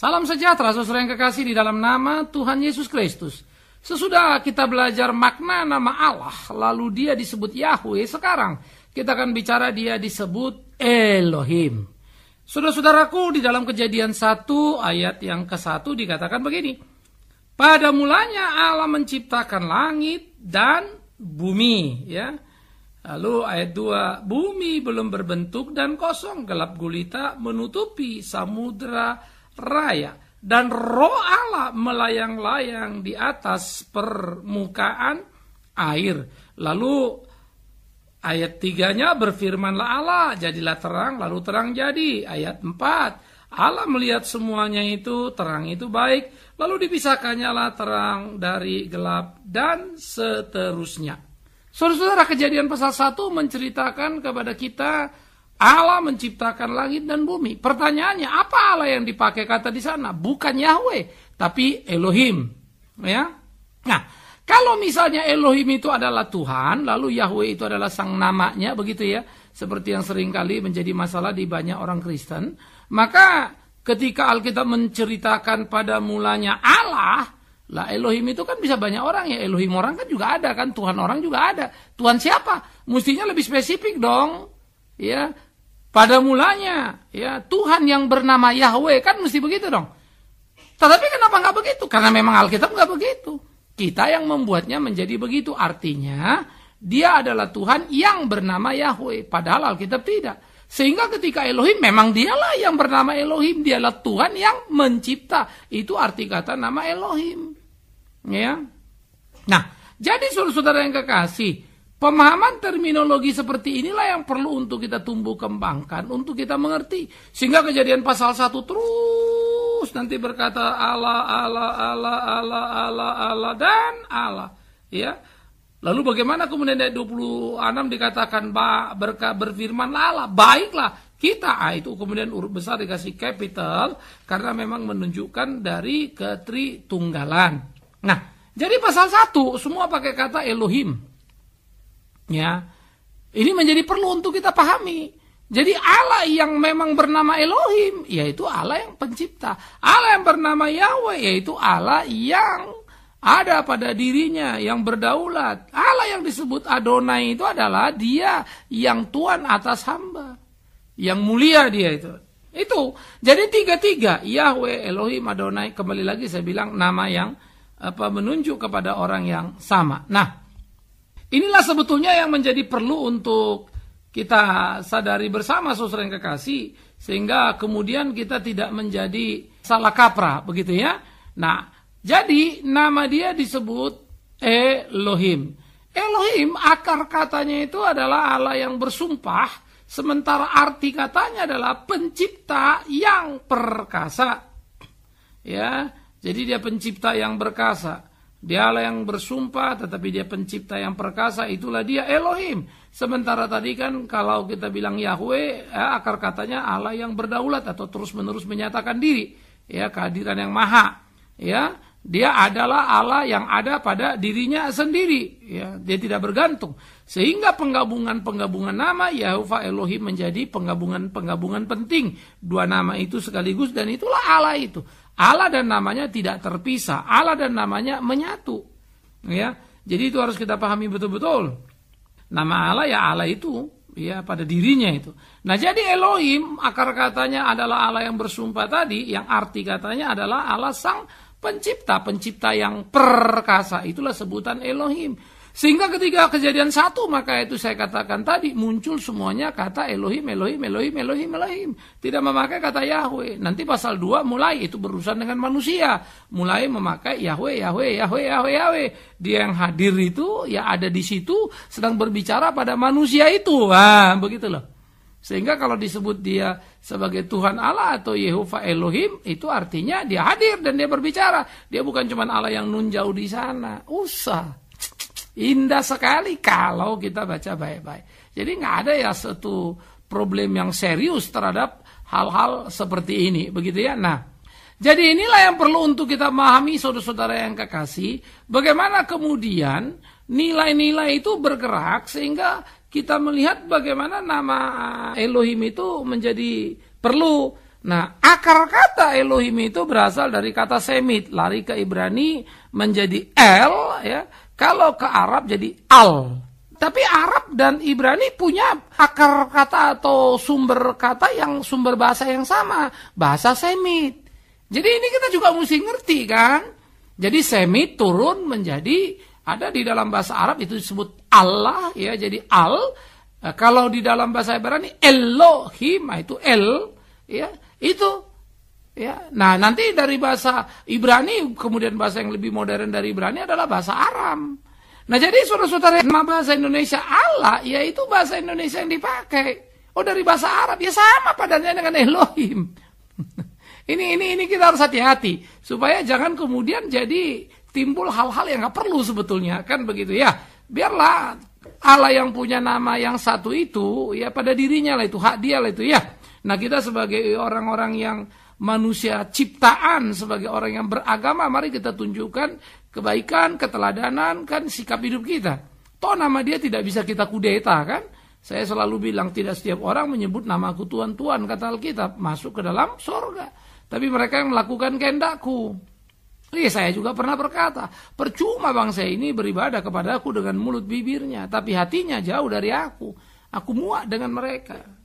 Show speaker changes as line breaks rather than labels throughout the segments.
Salam sejahtera saudara yang kekasih di dalam nama Tuhan Yesus Kristus. Sesudah kita belajar makna nama Allah, lalu dia disebut Yahweh, sekarang kita akan bicara dia disebut Elohim. Saudara-saudaraku, di dalam kejadian 1 ayat yang ke-1 dikatakan begini. Pada mulanya Allah menciptakan langit dan bumi, ya. Lalu ayat 2, bumi belum berbentuk dan kosong, gelap gulita menutupi samudera raya dan roh Allah melayang-layang di atas permukaan air. Lalu ayat tiganya berfirmanlah Allah, jadilah terang, lalu terang jadi. Ayat empat Allah melihat semuanya itu, terang itu baik, lalu dipisahkannya lah terang dari gelap, dan seterusnya. Saudara-saudara, kejadian pasal 1 menceritakan kepada kita Allah menciptakan langit dan bumi. Pertanyaannya, apa Allah yang dipakai kata di sana? Bukan Yahweh, tapi Elohim. Ya. Nah, kalau misalnya Elohim itu adalah Tuhan, lalu Yahweh itu adalah sang namanya, begitu ya. Seperti yang sering kali menjadi masalah di banyak orang Kristen. Maka ketika Alkitab menceritakan pada mulanya Allah, lah Elohim itu kan bisa banyak orang ya. Elohim orang kan juga ada kan. Tuhan orang juga ada. Tuhan siapa? Mestinya lebih spesifik dong. Ya, pada mulanya, ya Tuhan yang bernama Yahweh kan mesti begitu dong. Tetapi kenapa nggak begitu? Karena memang Alkitab nggak begitu. Kita yang membuatnya menjadi begitu. Artinya, dia adalah Tuhan yang bernama Yahweh. Padahal Alkitab tidak. Sehingga ketika Elohim, memang dialah yang bernama Elohim. Dialah Tuhan yang mencipta. Itu arti kata nama Elohim. Ya. Nah, jadi saudara-saudara yang kekasih, Pemahaman terminologi seperti inilah yang perlu untuk kita tumbuh kembangkan, untuk kita mengerti. Sehingga kejadian pasal 1 terus nanti berkata Allah, Allah, Allah, Allah, Allah, Allah, dan Allah. Ya, Lalu bagaimana kemudian ayat 26 dikatakan ba, berka, berfirman Allah, baiklah kita ah, itu kemudian urut besar dikasih capital karena memang menunjukkan dari ketri tunggalan. Nah, jadi pasal 1 semua pakai kata Elohim. Ya. Ini menjadi perlu untuk kita pahami. Jadi Allah yang memang bernama Elohim, yaitu Allah yang pencipta. Allah yang bernama Yahweh, yaitu Allah yang ada pada dirinya, yang berdaulat. Allah yang disebut Adonai itu adalah dia yang Tuhan atas hamba. Yang mulia dia itu. Itu. Jadi tiga-tiga, Yahweh, Elohim, Adonai, kembali lagi saya bilang nama yang apa menunjuk kepada orang yang sama. Nah, Inilah sebetulnya yang menjadi perlu untuk kita sadari bersama saudara yang kekasih sehingga kemudian kita tidak menjadi salah kaprah begitu ya. Nah, jadi nama dia disebut Elohim. Elohim akar katanya itu adalah Allah yang bersumpah sementara arti katanya adalah pencipta yang perkasa. Ya, jadi dia pencipta yang berkasa. Dialah yang bersumpah tetapi dia pencipta yang perkasa itulah dia Elohim. Sementara tadi kan kalau kita bilang Yahweh ya, akar katanya Allah yang berdaulat atau terus-menerus menyatakan diri, ya kehadiran yang maha. Ya, dia adalah Allah yang ada pada dirinya sendiri, ya. Dia tidak bergantung. Sehingga penggabungan-penggabungan nama Yahufa Elohim menjadi penggabungan-penggabungan penting. Dua nama itu sekaligus dan itulah Allah itu. Allah dan namanya tidak terpisah, Allah dan namanya menyatu. Ya, jadi itu harus kita pahami betul-betul. Nama Allah ya Allah itu, ya pada dirinya itu. Nah jadi Elohim akar katanya adalah Allah yang bersumpah tadi, yang arti katanya adalah Allah sang pencipta, pencipta yang perkasa itulah sebutan Elohim. Sehingga ketika kejadian satu maka itu saya katakan tadi muncul semuanya kata Elohim, Elohim, Elohim, Elohim, Elohim. Tidak memakai kata Yahweh. Nanti pasal dua mulai itu berurusan dengan manusia. Mulai memakai Yahweh, Yahweh, Yahweh, Yahweh, Yahweh. Dia yang hadir itu ya ada di situ sedang berbicara pada manusia itu. ah begitu loh. Sehingga kalau disebut dia sebagai Tuhan Allah atau Yehova Elohim, itu artinya dia hadir dan dia berbicara. Dia bukan cuma Allah yang nun jauh di sana. Usah. Indah sekali kalau kita baca baik-baik. Jadi nggak ada ya satu problem yang serius terhadap hal-hal seperti ini, begitu ya. Nah, jadi inilah yang perlu untuk kita memahami saudara-saudara yang kekasih, bagaimana kemudian nilai-nilai itu bergerak sehingga kita melihat bagaimana nama Elohim itu menjadi perlu Nah, akar kata Elohim itu berasal dari kata Semit, lari ke Ibrani menjadi El, ya. Kalau ke Arab jadi Al. Tapi Arab dan Ibrani punya akar kata atau sumber kata yang sumber bahasa yang sama, bahasa Semit. Jadi ini kita juga mesti ngerti kan. Jadi Semit turun menjadi ada di dalam bahasa Arab itu disebut Allah, ya. Jadi Al. Eh, kalau di dalam bahasa Ibrani Elohim, nah itu El, ya itu ya. Nah, nanti dari bahasa Ibrani kemudian bahasa yang lebih modern dari Ibrani adalah bahasa Aram. Nah, jadi saudara-saudara, nama bahasa Indonesia Allah yaitu bahasa Indonesia yang dipakai. Oh, dari bahasa Arab ya sama padanya dengan Elohim. ini ini ini kita harus hati-hati supaya jangan kemudian jadi timbul hal-hal yang nggak perlu sebetulnya kan begitu ya. Biarlah Allah yang punya nama yang satu itu ya pada dirinya lah itu hak dia lah itu ya Nah kita sebagai orang-orang yang manusia ciptaan, sebagai orang yang beragama, mari kita tunjukkan kebaikan, keteladanan, kan sikap hidup kita. Toh nama dia tidak bisa kita kudeta kan. Saya selalu bilang tidak setiap orang menyebut nama aku tuan tuhan kata Alkitab, masuk ke dalam surga Tapi mereka yang melakukan kehendakku. Iya saya juga pernah berkata, percuma bangsa ini beribadah kepada aku dengan mulut bibirnya, tapi hatinya jauh dari aku. Aku muak dengan mereka.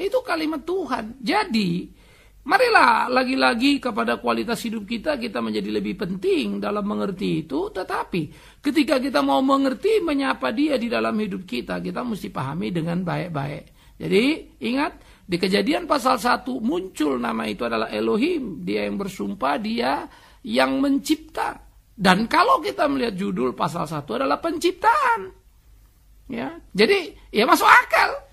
Itu kalimat Tuhan. Jadi, marilah lagi-lagi kepada kualitas hidup kita, kita menjadi lebih penting dalam mengerti itu. Tetapi, ketika kita mau mengerti, menyapa dia di dalam hidup kita, kita mesti pahami dengan baik-baik. Jadi, ingat, di kejadian pasal 1 muncul nama itu adalah Elohim. Dia yang bersumpah, dia yang mencipta. Dan kalau kita melihat judul pasal 1 adalah penciptaan. Ya, jadi ya masuk akal.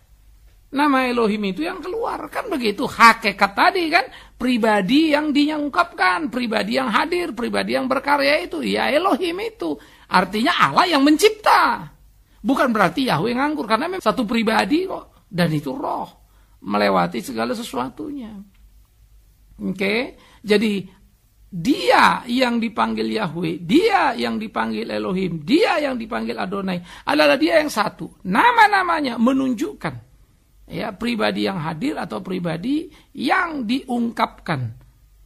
Nama Elohim itu yang keluar. Kan begitu hakikat tadi kan. Pribadi yang diungkapkan, Pribadi yang hadir. Pribadi yang berkarya itu. Ya Elohim itu. Artinya Allah yang mencipta. Bukan berarti Yahweh nganggur. Karena memang satu pribadi kok. Dan itu roh. Melewati segala sesuatunya. Oke. Jadi dia yang dipanggil Yahweh, dia yang dipanggil Elohim, dia yang dipanggil Adonai, adalah dia yang satu. Nama-namanya menunjukkan ya pribadi yang hadir atau pribadi yang diungkapkan.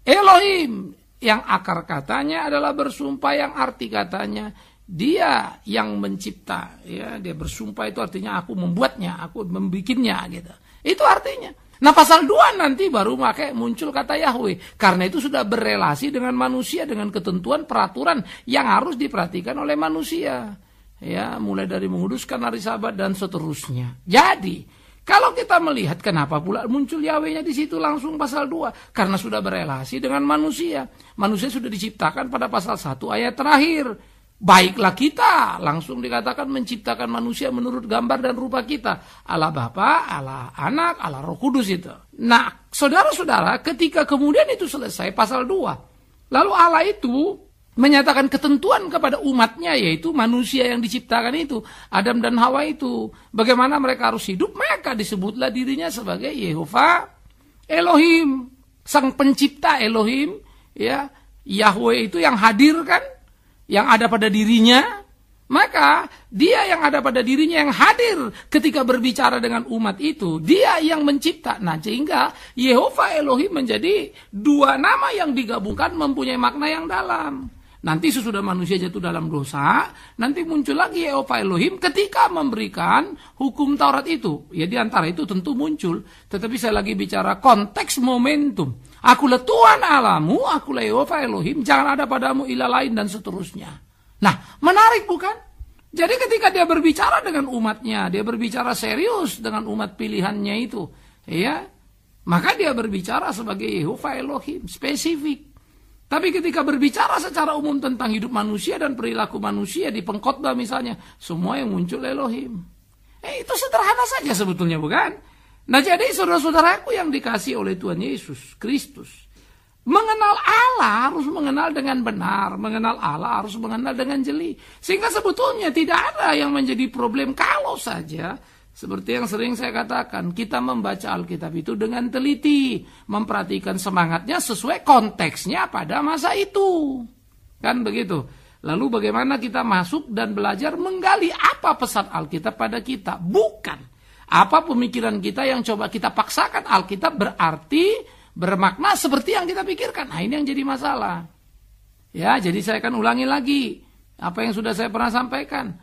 Elohim yang akar katanya adalah bersumpah yang arti katanya dia yang mencipta ya dia bersumpah itu artinya aku membuatnya aku membikinnya gitu itu artinya nah pasal 2 nanti baru pakai muncul kata Yahweh karena itu sudah berrelasi dengan manusia dengan ketentuan peraturan yang harus diperhatikan oleh manusia ya mulai dari menguduskan hari sabat dan seterusnya jadi kalau kita melihat kenapa pula muncul Yahwehnya di situ langsung pasal 2 karena sudah berelasi dengan manusia. Manusia sudah diciptakan pada pasal 1 ayat terakhir. Baiklah kita langsung dikatakan menciptakan manusia menurut gambar dan rupa kita. Allah Bapa, Allah Anak, Allah Roh Kudus itu. Nah, saudara-saudara, ketika kemudian itu selesai pasal 2. Lalu Allah itu menyatakan ketentuan kepada umatnya yaitu manusia yang diciptakan itu Adam dan Hawa itu bagaimana mereka harus hidup maka disebutlah dirinya sebagai Yehova Elohim sang pencipta Elohim ya Yahweh itu yang hadir kan yang ada pada dirinya maka dia yang ada pada dirinya yang hadir ketika berbicara dengan umat itu, dia yang mencipta. Nah, sehingga Yehova Elohim menjadi dua nama yang digabungkan mempunyai makna yang dalam. Nanti sesudah manusia jatuh dalam dosa, nanti muncul lagi Yehova Elohim ketika memberikan hukum Taurat itu. Ya di antara itu tentu muncul. Tetapi saya lagi bicara konteks momentum. Akulah Tuhan alamu, akulah Yehova Elohim, jangan ada padamu ilah lain dan seterusnya. Nah, menarik bukan? Jadi ketika dia berbicara dengan umatnya, dia berbicara serius dengan umat pilihannya itu. Ya, maka dia berbicara sebagai Yehova Elohim, spesifik. Tapi ketika berbicara secara umum tentang hidup manusia dan perilaku manusia di pengkhotbah misalnya, semua yang muncul Elohim. Eh, itu sederhana saja sebetulnya bukan? Nah jadi saudara-saudaraku yang dikasih oleh Tuhan Yesus Kristus, mengenal Allah harus mengenal dengan benar, mengenal Allah harus mengenal dengan jeli. Sehingga sebetulnya tidak ada yang menjadi problem kalau saja seperti yang sering saya katakan, kita membaca Alkitab itu dengan teliti, memperhatikan semangatnya sesuai konteksnya pada masa itu. Kan begitu. Lalu bagaimana kita masuk dan belajar menggali apa pesan Alkitab pada kita? Bukan apa pemikiran kita yang coba kita paksakan Alkitab berarti bermakna seperti yang kita pikirkan. Nah, ini yang jadi masalah. Ya, jadi saya akan ulangi lagi apa yang sudah saya pernah sampaikan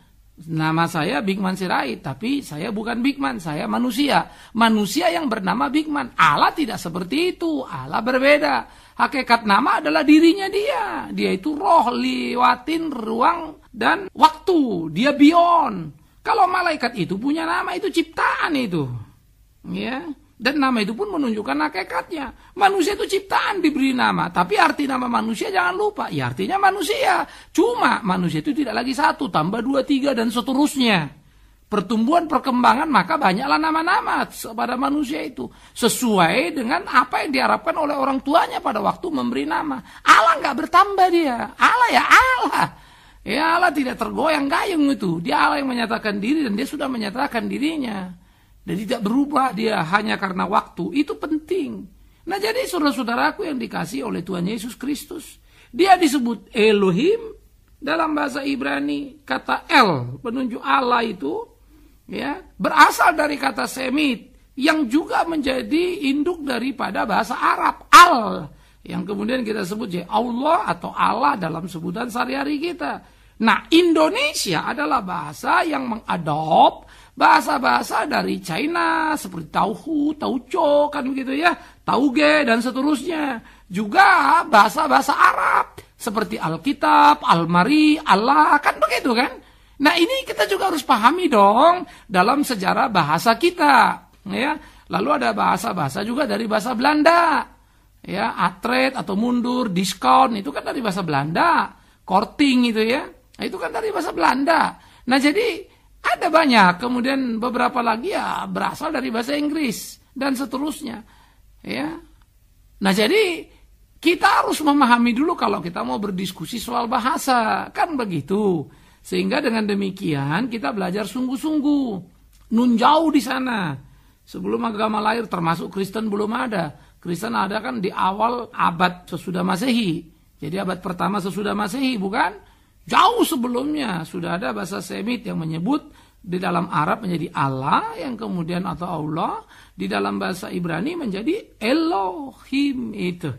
Nama saya Bigman Sirait, tapi saya bukan Bigman, saya manusia. Manusia yang bernama Bigman. Allah tidak seperti itu, Allah berbeda. Hakikat nama adalah dirinya dia. Dia itu roh, liwatin, ruang, dan waktu. Dia beyond. Kalau malaikat itu punya nama, itu ciptaan itu. Ya, dan nama itu pun menunjukkan hakikatnya. Manusia itu ciptaan diberi nama. Tapi arti nama manusia jangan lupa. Ya artinya manusia. Cuma manusia itu tidak lagi satu. Tambah dua, tiga, dan seterusnya. Pertumbuhan, perkembangan, maka banyaklah nama-nama pada manusia itu. Sesuai dengan apa yang diharapkan oleh orang tuanya pada waktu memberi nama. Allah nggak bertambah dia. Allah ya Allah. Ya Allah tidak tergoyang-gayung itu. Dia Allah yang menyatakan diri dan dia sudah menyatakan dirinya dan tidak berubah dia hanya karena waktu, itu penting. Nah jadi saudara-saudaraku yang dikasih oleh Tuhan Yesus Kristus, dia disebut Elohim dalam bahasa Ibrani kata El penunjuk Allah itu ya berasal dari kata Semit yang juga menjadi induk daripada bahasa Arab Al yang kemudian kita sebut ya Allah atau Allah dalam sebutan sehari-hari kita. Nah, Indonesia adalah bahasa yang mengadop bahasa-bahasa dari China seperti tauhu, tauco kan begitu ya, tauge dan seterusnya. Juga bahasa-bahasa Arab seperti Alkitab, Almari, Allah kan begitu kan? Nah, ini kita juga harus pahami dong dalam sejarah bahasa kita, ya. Lalu ada bahasa-bahasa juga dari bahasa Belanda. Ya, atret atau mundur, diskon itu kan dari bahasa Belanda. Korting itu ya. Nah itu kan dari bahasa Belanda. Nah jadi ada banyak, kemudian beberapa lagi ya berasal dari bahasa Inggris dan seterusnya. Ya. Nah jadi kita harus memahami dulu kalau kita mau berdiskusi soal bahasa, kan begitu. Sehingga dengan demikian kita belajar sungguh-sungguh, nun jauh di sana. Sebelum agama lahir termasuk Kristen belum ada. Kristen ada kan di awal abad sesudah Masehi. Jadi abad pertama sesudah Masehi, bukan? Jauh sebelumnya sudah ada bahasa Semit yang menyebut di dalam Arab menjadi Allah yang kemudian atau Allah di dalam bahasa Ibrani menjadi Elohim itu.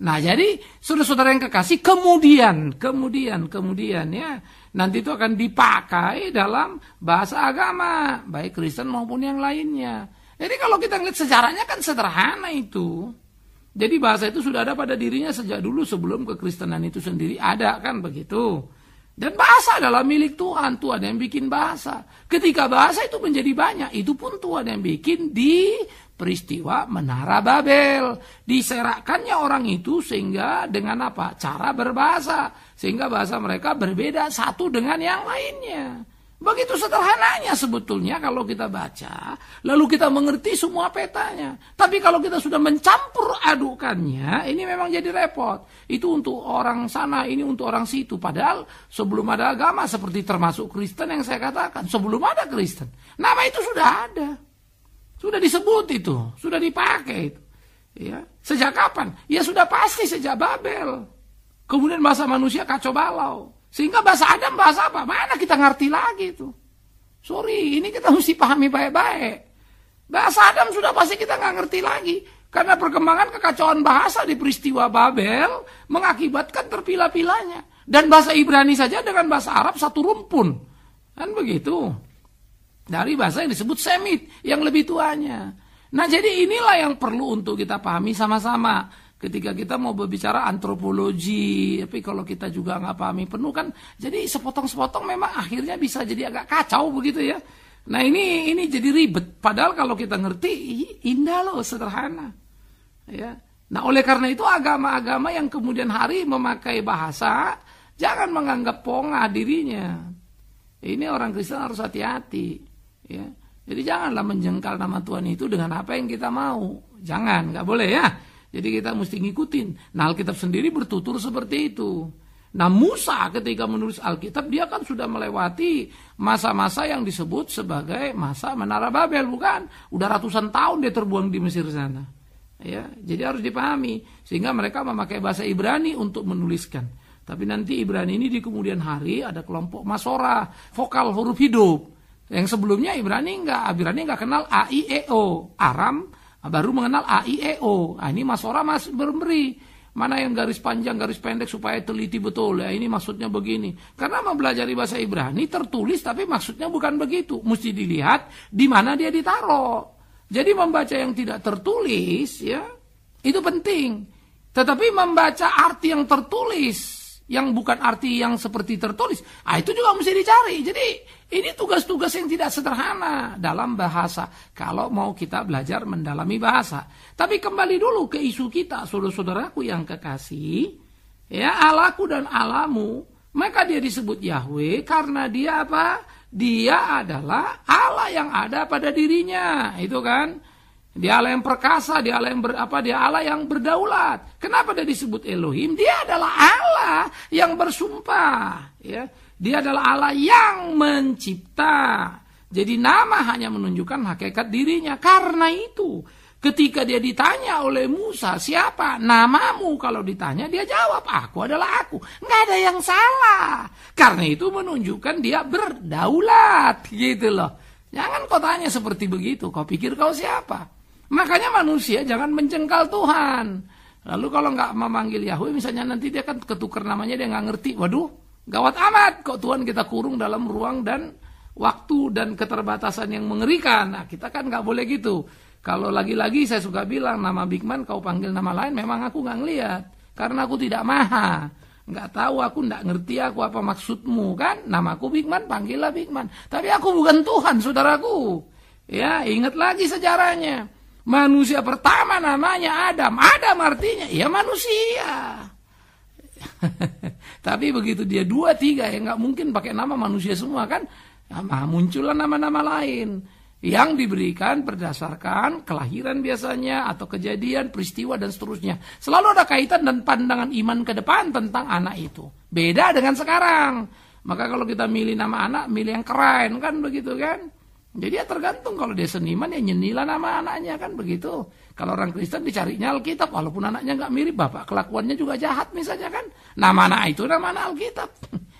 Nah jadi saudara-saudara yang kekasih kemudian kemudian kemudian ya nanti itu akan dipakai dalam bahasa agama baik Kristen maupun yang lainnya. Jadi kalau kita ngeliat sejarahnya kan sederhana itu. Jadi bahasa itu sudah ada pada dirinya sejak dulu sebelum kekristenan itu sendiri ada kan begitu. Dan bahasa adalah milik Tuhan, Tuhan yang bikin bahasa. Ketika bahasa itu menjadi banyak, itu pun Tuhan yang bikin di peristiwa Menara Babel. Diserakannya orang itu sehingga dengan apa? Cara berbahasa. Sehingga bahasa mereka berbeda satu dengan yang lainnya. Begitu sederhananya sebetulnya kalau kita baca, lalu kita mengerti semua petanya. Tapi kalau kita sudah mencampur adukannya, ini memang jadi repot. Itu untuk orang sana, ini untuk orang situ. Padahal sebelum ada agama seperti termasuk Kristen yang saya katakan, sebelum ada Kristen, nama itu sudah ada. Sudah disebut itu, sudah dipakai itu. Ya. Sejak kapan? Ya sudah pasti sejak Babel. Kemudian masa manusia kacau balau. Sehingga bahasa Adam bahasa apa? Mana kita ngerti lagi itu. Sorry, ini kita mesti pahami baik-baik. Bahasa Adam sudah pasti kita nggak ngerti lagi. Karena perkembangan kekacauan bahasa di peristiwa Babel mengakibatkan terpilah-pilahnya. Dan bahasa Ibrani saja dengan bahasa Arab satu rumpun. Kan begitu. Dari bahasa yang disebut Semit, yang lebih tuanya. Nah jadi inilah yang perlu untuk kita pahami sama-sama ketika kita mau berbicara antropologi, tapi kalau kita juga nggak pahami penuh kan, jadi sepotong-sepotong memang akhirnya bisa jadi agak kacau begitu ya. Nah ini ini jadi ribet. Padahal kalau kita ngerti, indah loh, sederhana. Ya. Nah oleh karena itu agama-agama yang kemudian hari memakai bahasa, jangan menganggap pongah dirinya. Ini orang Kristen harus hati-hati. Ya. Jadi janganlah menjengkal nama Tuhan itu dengan apa yang kita mau. Jangan, nggak boleh ya. Jadi kita mesti ngikutin. Nah Alkitab sendiri bertutur seperti itu. Nah Musa ketika menulis Alkitab dia kan sudah melewati masa-masa yang disebut sebagai masa Menara Babel bukan? Udah ratusan tahun dia terbuang di Mesir sana. Ya, jadi harus dipahami sehingga mereka memakai bahasa Ibrani untuk menuliskan. Tapi nanti Ibrani ini di kemudian hari ada kelompok Masora, vokal huruf hidup. Yang sebelumnya Ibrani enggak, Ibrani enggak kenal A I E O, Aram baru mengenal AIEO. Nah, ini Mas Ora masih memberi mana yang garis panjang, garis pendek supaya teliti betul. Ya ini maksudnya begini. Karena mempelajari bahasa Ibrani tertulis tapi maksudnya bukan begitu. Mesti dilihat di mana dia ditaruh. Jadi membaca yang tidak tertulis ya itu penting. Tetapi membaca arti yang tertulis yang bukan arti yang seperti tertulis. Ah itu juga mesti dicari. Jadi ini tugas-tugas yang tidak sederhana dalam bahasa kalau mau kita belajar mendalami bahasa. Tapi kembali dulu ke isu kita, saudara-saudaraku yang kekasih, ya Allahku dan alamu, maka dia disebut Yahweh karena dia apa? Dia adalah Allah yang ada pada dirinya, itu kan? Dia Allah yang perkasa, dia Allah yang ber, apa? Dia Allah yang berdaulat. Kenapa dia disebut Elohim? Dia adalah Allah yang bersumpah, ya. Dia adalah Allah yang mencipta. Jadi nama hanya menunjukkan hakikat dirinya. Karena itu, ketika dia ditanya oleh Musa, siapa namamu? Kalau ditanya, dia jawab, aku adalah aku. Nggak ada yang salah. Karena itu menunjukkan dia berdaulat, gitu loh. Jangan kau tanya seperti begitu, kau pikir kau siapa? Makanya manusia jangan mencengkal Tuhan. Lalu kalau nggak memanggil Yahweh misalnya nanti dia kan ketukar namanya dia nggak ngerti. Waduh, gawat amat kok Tuhan kita kurung dalam ruang dan waktu dan keterbatasan yang mengerikan. Nah, kita kan nggak boleh gitu. Kalau lagi-lagi saya suka bilang nama Bigman kau panggil nama lain memang aku nggak ngeliat karena aku tidak maha nggak tahu aku nggak ngerti aku apa maksudmu kan namaku Bigman panggillah Bigman tapi aku bukan Tuhan saudaraku ya ingat lagi sejarahnya Manusia pertama namanya Adam. Adam artinya ya manusia. Tapi begitu dia dua tiga ya nggak mungkin pakai nama manusia semua kan. Nama muncullah nama-nama lain yang diberikan berdasarkan kelahiran biasanya atau kejadian, peristiwa dan seterusnya. Selalu ada kaitan dan pandangan iman ke depan tentang anak itu. Beda dengan sekarang. Maka kalau kita milih nama anak, milih yang keren kan begitu kan? Jadi ya tergantung kalau dia seniman ya nyenilah nama anaknya kan begitu. Kalau orang Kristen dicarinya Alkitab walaupun anaknya nggak mirip bapak kelakuannya juga jahat misalnya kan.
Nama anak itu
nama anak Alkitab.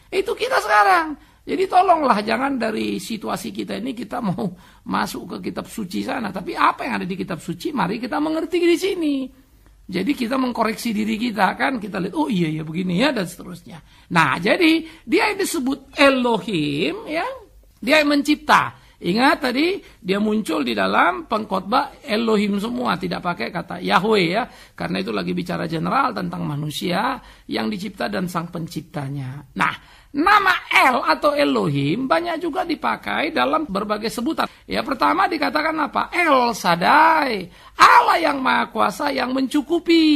itu kita sekarang. Jadi tolonglah jangan dari situasi kita ini kita mau masuk ke kitab suci sana, tapi apa yang ada di kitab suci mari kita mengerti di sini. Jadi kita mengkoreksi diri kita kan kita lihat oh iya ya begini ya dan seterusnya. Nah, jadi dia disebut Elohim ya, dia yang mencipta. Ingat tadi dia muncul di dalam pengkhotbah Elohim semua tidak pakai kata Yahweh ya karena itu lagi bicara general tentang manusia yang dicipta dan sang penciptanya. Nah, nama El atau Elohim banyak juga dipakai dalam berbagai sebutan. Ya pertama dikatakan apa? El Sadai, Allah yang Maha Kuasa yang mencukupi,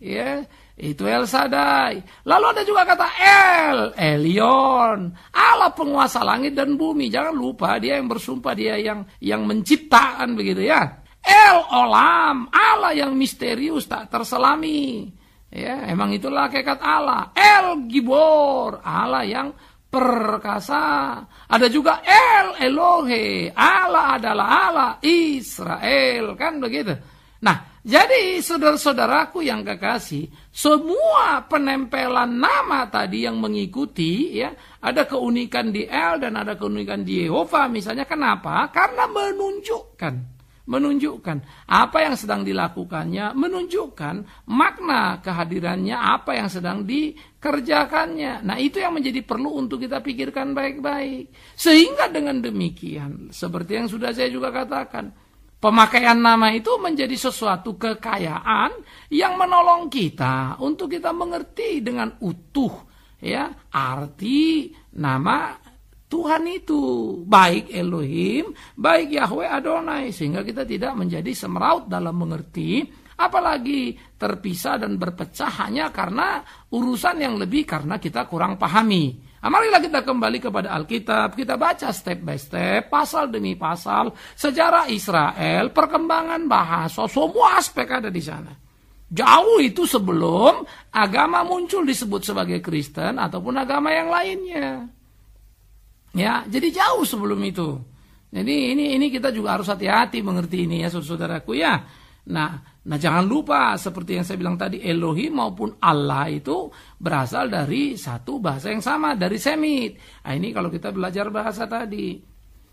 ya itu El Sadai. Lalu ada juga kata El, Elion, Allah penguasa langit dan bumi. Jangan lupa dia yang bersumpah, dia yang yang menciptakan begitu ya. El Olam, Allah yang misterius tak terselami. Ya, emang itulah kekat Allah. El Gibor, Allah yang perkasa. Ada juga El Elohe, Allah adalah Allah Israel, kan begitu. Nah, jadi saudara-saudaraku yang kekasih, semua penempelan nama tadi yang mengikuti ya, ada keunikan di El dan ada keunikan di Yehova misalnya kenapa? Karena menunjukkan menunjukkan apa yang sedang dilakukannya, menunjukkan makna kehadirannya, apa yang sedang dikerjakannya. Nah, itu yang menjadi perlu untuk kita pikirkan baik-baik. Sehingga dengan demikian, seperti yang sudah saya juga katakan, Pemakaian nama itu menjadi sesuatu kekayaan yang menolong kita untuk kita mengerti dengan utuh ya arti nama Tuhan itu baik Elohim, baik Yahweh Adonai sehingga kita tidak menjadi semeraut dalam mengerti apalagi terpisah dan berpecah hanya karena urusan yang lebih karena kita kurang pahami. Nah, marilah kita kembali kepada Alkitab, kita baca step by step, pasal demi pasal, sejarah Israel, perkembangan bahasa, semua aspek ada di sana. Jauh itu sebelum agama muncul disebut sebagai Kristen ataupun agama yang lainnya. Ya, jadi jauh sebelum itu. Jadi ini ini kita juga harus hati-hati mengerti ini ya saudaraku ya. Nah, Nah jangan lupa seperti yang saya bilang tadi Elohim maupun Allah itu berasal dari satu bahasa yang sama dari Semit. Nah, ini kalau kita belajar bahasa tadi.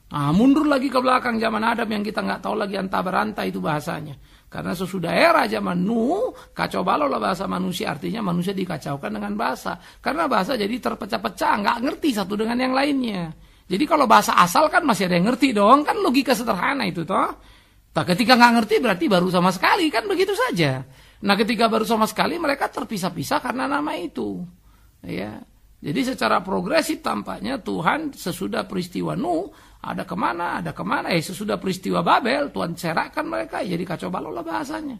Nah, mundur lagi ke belakang zaman Adam yang kita nggak tahu lagi antara berantai itu bahasanya. Karena sesudah era zaman Nuh, kacau balau lah bahasa manusia. Artinya manusia dikacaukan dengan bahasa. Karena bahasa jadi terpecah-pecah, nggak ngerti satu dengan yang lainnya. Jadi kalau bahasa asal kan masih ada yang ngerti dong. Kan logika sederhana itu toh. Nah, ketika nggak ngerti berarti baru sama sekali kan begitu saja. Nah, ketika baru sama sekali mereka terpisah-pisah karena nama itu. Ya. Jadi secara progresif tampaknya Tuhan sesudah peristiwa Nuh ada kemana, ada kemana. Eh sesudah peristiwa Babel Tuhan cerahkan mereka jadi kacau balau lah bahasanya.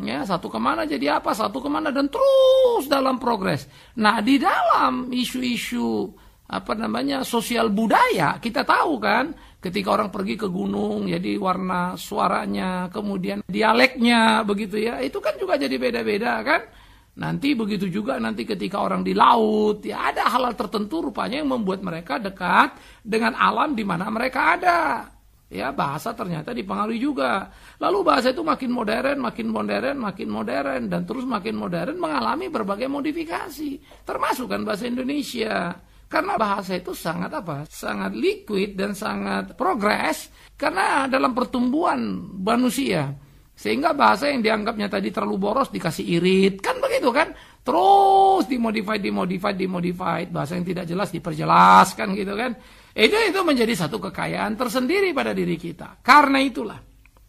Ya, satu kemana jadi apa, satu kemana dan terus dalam progres. Nah, di dalam isu-isu apa namanya sosial budaya kita tahu kan Ketika orang pergi ke gunung, jadi warna suaranya, kemudian dialeknya, begitu ya. Itu kan juga jadi beda-beda kan. Nanti begitu juga nanti ketika orang di laut, ya ada hal-hal tertentu rupanya yang membuat mereka dekat dengan alam di mana mereka ada. Ya bahasa ternyata dipengaruhi juga. Lalu bahasa itu makin modern, makin modern, makin modern, dan terus makin modern mengalami berbagai modifikasi. Termasuk kan bahasa Indonesia karena bahasa itu sangat apa? Sangat liquid dan sangat progres karena dalam pertumbuhan manusia. Sehingga bahasa yang dianggapnya tadi terlalu boros dikasih irit, kan begitu kan? Terus dimodified, dimodified, dimodified, bahasa yang tidak jelas diperjelaskan gitu kan? Itu itu menjadi satu kekayaan tersendiri pada diri kita. Karena itulah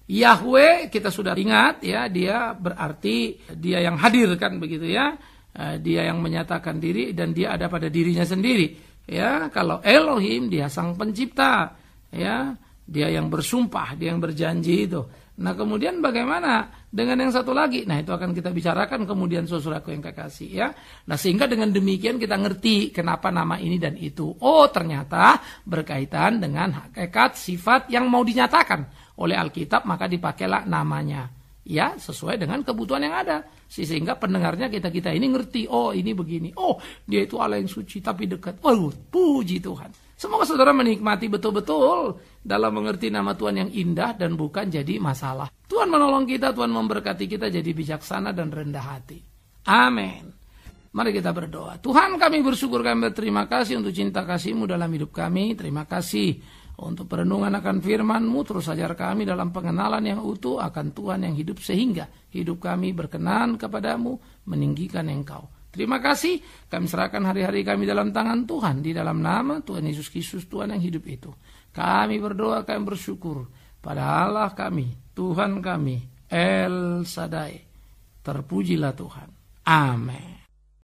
Yahweh kita sudah ingat ya, dia berarti dia yang hadir kan begitu ya. Eh, dia yang menyatakan diri dan dia ada pada dirinya sendiri. Ya, kalau Elohim dia sang pencipta, ya, dia yang bersumpah, dia yang berjanji itu. Nah, kemudian bagaimana dengan yang satu lagi? Nah, itu akan kita bicarakan kemudian saudaraku yang kekasih ya. Nah, sehingga dengan demikian kita ngerti kenapa nama ini dan itu. Oh, ternyata berkaitan dengan hakikat sifat yang mau dinyatakan oleh Alkitab, maka dipakailah namanya ya sesuai dengan kebutuhan yang ada sehingga pendengarnya kita kita ini ngerti oh ini begini oh dia itu Allah yang suci tapi dekat oh puji Tuhan semoga saudara menikmati betul-betul dalam mengerti nama Tuhan yang indah dan bukan jadi masalah Tuhan menolong kita Tuhan memberkati kita jadi bijaksana dan rendah hati amin Mari kita berdoa. Tuhan kami bersyukur kami berterima kasih untuk cinta kasihMu dalam hidup kami. Terima kasih untuk perenungan akan FirmanMu terus ajar kami dalam pengenalan yang utuh akan Tuhan yang hidup sehingga hidup kami berkenan kepadamu meninggikan Engkau. Terima kasih kami serahkan hari-hari kami dalam tangan Tuhan di dalam nama Tuhan Yesus Kristus Tuhan yang hidup itu. Kami berdoa kami bersyukur pada Allah kami, Tuhan kami, El Sadai. Terpujilah Tuhan. Amin.